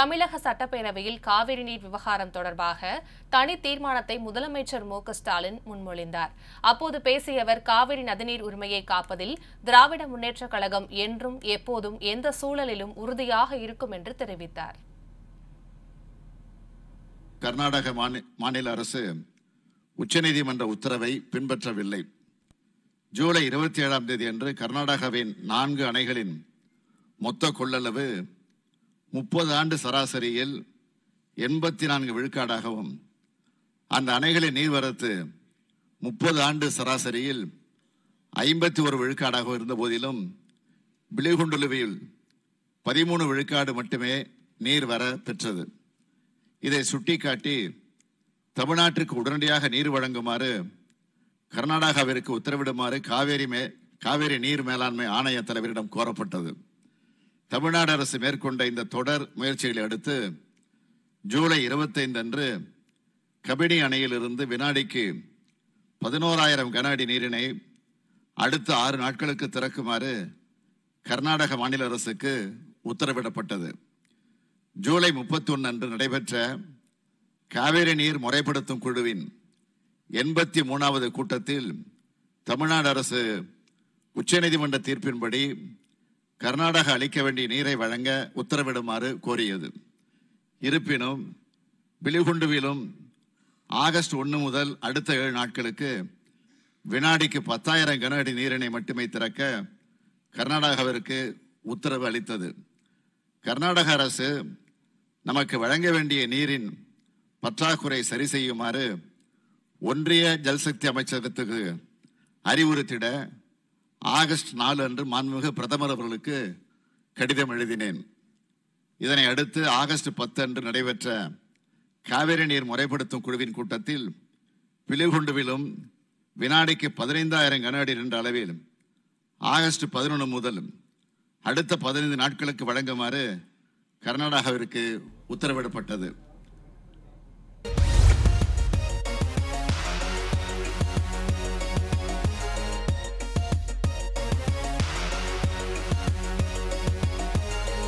தமிழக சட்டப்பேரவையில் காவிரி நீர் விவகாரம் தொடர்பாக தனி தீர்மானத்தை முதலமைச்சர் மு ஸ்டாலின் முன்மொழிந்தார் அப்போது பேசிய அவர் காவிரி நதிநீர் உரிமையை காப்பதில் திராவிட முன்னேற்றக் கழகம் என்றும் எப்போதும் எந்த சூழலிலும் உறுதியாக இருக்கும் என்று தெரிவித்தார் கர்நாடக மாநில அரசு உச்சநீதிமன்ற உத்தரவை பின்பற்றவில்லை ஜூலை இருபத்தி ஏழாம் தேதி அன்று கர்நாடகாவின் நான்கு அணைகளின் மொத்த கொள்ளளவு முப்பது ஆண்டு சராசரியில் எண்பத்தி நான்கு விழுக்காடாகவும் அந்த அணைகளின் நீர்வரத்து முப்பது ஆண்டு சராசரியில் ஐம்பத்தி ஒரு விழுக்காடாகவும் இருந்த போதிலும் பிலிகுண்டுலுவில் பதிமூணு விழுக்காடு மட்டுமே நீர் வர பெற்றது இதை சுட்டிக்காட்டி தமிழ்நாட்டிற்கு உடனடியாக நீர் வழங்குமாறு கர்நாடகாவிற்கு உத்தரவிடுமாறு காவேரி மே காவேரி நீர் மேலாண்மை ஆணைய தலைவரிடம் கோரப்பட்டது தமிழ்நாடு அரசு மேற்கொண்ட இந்த தொடர் முயற்சிகளை அடுத்து ஜூலை இருபத்தைந்து அன்று கபினி அணையிலிருந்து வினாடிக்கு பதினோராயிரம் கன அடி நீரினை அடுத்த ஆறு நாட்களுக்கு திறக்குமாறு கர்நாடக மாநில அரசுக்கு உத்தரவிடப்பட்டது ஜூலை முப்பத்தொன்று அன்று நடைபெற்ற காவேரி நீர் முறைப்படுத்தும் குழுவின் எண்பத்தி மூணாவது கூட்டத்தில் தமிழ்நாடு அரசு உச்சநீதிமன்ற தீர்ப்பின்படி கர்நாடக அளிக்க வேண்டிய நீரை வழங்க உத்தரவிடுமாறு கோரியது இருப்பினும் பிலிகுண்டுவிலும் ஆகஸ்ட் ஒன்று முதல் அடுத்த ஏழு நாட்களுக்கு வினாடிக்கு பத்தாயிரம் கன அடி நீரினை மட்டுமே திறக்க கர்நாடகாவிற்கு உத்தரவு அளித்தது கர்நாடக அரசு நமக்கு வழங்க வேண்டிய நீரின் பற்றாக்குறை சரி செய்யுமாறு ஒன்றிய ஜல்சக்தி அமைச்சகத்துக்கு அறிவுறுத்திட ஆகஸ்ட் நாலு அன்று மாண்புமிகு பிரதமர் அவர்களுக்கு கடிதம் எழுதினேன் இதனை அடுத்து ஆகஸ்ட் பத்து அன்று நடைபெற்ற காவிரி நீர் முறைப்படுத்தும் குழுவின் கூட்டத்தில் பிலிகுண்டுவிலும் வினாடிக்கு பதினைந்தாயிரம் கன அடி என்ற அளவில் ஆகஸ்ட் பதினொன்று முதல் அடுத்த பதினைந்து நாட்களுக்கு வழங்குமாறு கர்நாடகாவிற்கு உத்தரவிடப்பட்டது